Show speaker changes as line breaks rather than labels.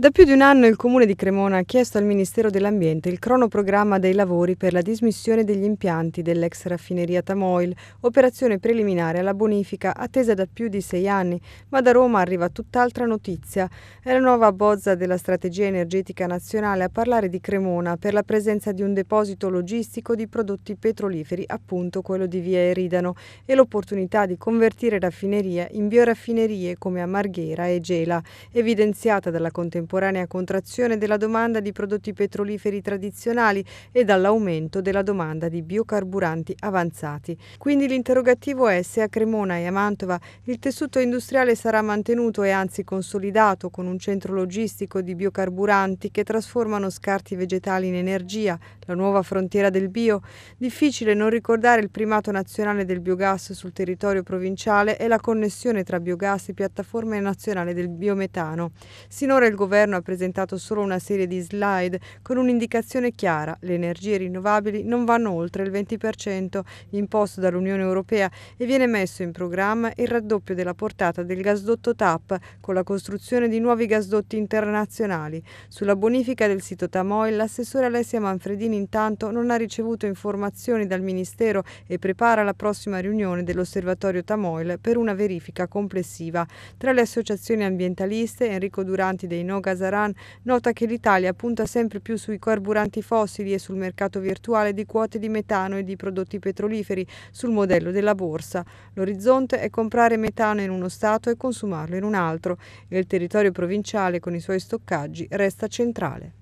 Da più di un anno il Comune di Cremona ha chiesto al Ministero dell'Ambiente il cronoprogramma dei lavori per la dismissione degli impianti dell'ex raffineria Tamoil, operazione preliminare alla bonifica attesa da più di sei anni, ma da Roma arriva tutt'altra notizia. È la nuova bozza della strategia energetica nazionale a parlare di Cremona per la presenza di un deposito logistico di prodotti petroliferi, appunto quello di Via Eridano, e l'opportunità di convertire raffinerie in bioraffinerie come a Marghera e Gela, evidenziata dalla contemporanea contemporanea contrazione della domanda di prodotti petroliferi tradizionali e dall'aumento della domanda di biocarburanti avanzati. Quindi l'interrogativo è se a Cremona e a Mantova il tessuto industriale sarà mantenuto e anzi consolidato con un centro logistico di biocarburanti che trasformano scarti vegetali in energia, la nuova frontiera del bio. Difficile non ricordare il primato nazionale del biogas sul territorio provinciale e la connessione tra biogas e piattaforme nazionale del biometano. Sinora il governo governo ha presentato solo una serie di slide con un'indicazione chiara, le energie rinnovabili non vanno oltre il 20% imposto dall'Unione Europea e viene messo in programma il raddoppio della portata del gasdotto TAP con la costruzione di nuovi gasdotti internazionali. Sulla bonifica del sito Tamoil l'assessore Alessia Manfredini intanto non ha ricevuto informazioni dal Ministero e prepara la prossima riunione dell'osservatorio Tamoil per una verifica complessiva. Tra le associazioni ambientaliste Enrico Duranti dei Noga Casaran nota che l'Italia punta sempre più sui carburanti fossili e sul mercato virtuale di quote di metano e di prodotti petroliferi sul modello della borsa. L'orizzonte è comprare metano in uno Stato e consumarlo in un altro e il territorio provinciale con i suoi stoccaggi resta centrale.